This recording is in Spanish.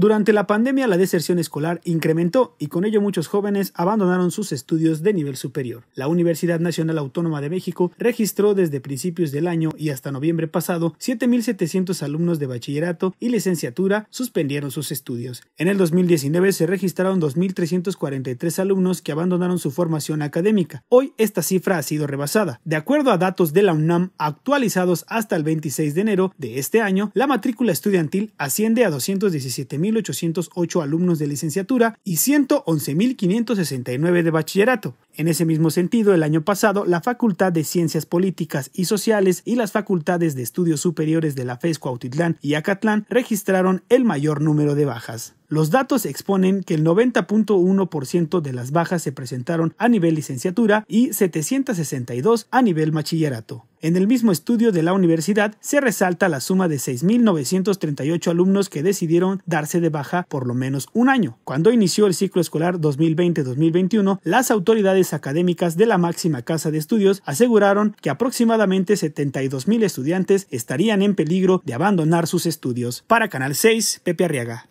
Durante la pandemia la deserción escolar incrementó y con ello muchos jóvenes abandonaron sus estudios de nivel superior. La Universidad Nacional Autónoma de México registró desde principios del año y hasta noviembre pasado 7.700 alumnos de bachillerato y licenciatura suspendieron sus estudios. En el 2019 se registraron 2.343 alumnos que abandonaron su formación académica. Hoy esta cifra ha sido rebasada. De acuerdo a datos de la UNAM actualizados hasta el 26 de enero de este año, la matrícula estudiantil asciende a 217.000 1.808 alumnos de licenciatura y 111.569 de bachillerato. En ese mismo sentido, el año pasado, la Facultad de Ciencias Políticas y Sociales y las Facultades de Estudios Superiores de la FES Cuautitlán y Acatlán registraron el mayor número de bajas. Los datos exponen que el 90.1% de las bajas se presentaron a nivel licenciatura y 762 a nivel bachillerato. En el mismo estudio de la universidad se resalta la suma de 6.938 alumnos que decidieron darse de baja por lo menos un año. Cuando inició el ciclo escolar 2020-2021, las autoridades académicas de la máxima casa de estudios aseguraron que aproximadamente 72.000 estudiantes estarían en peligro de abandonar sus estudios. Para Canal 6, Pepe Arriaga.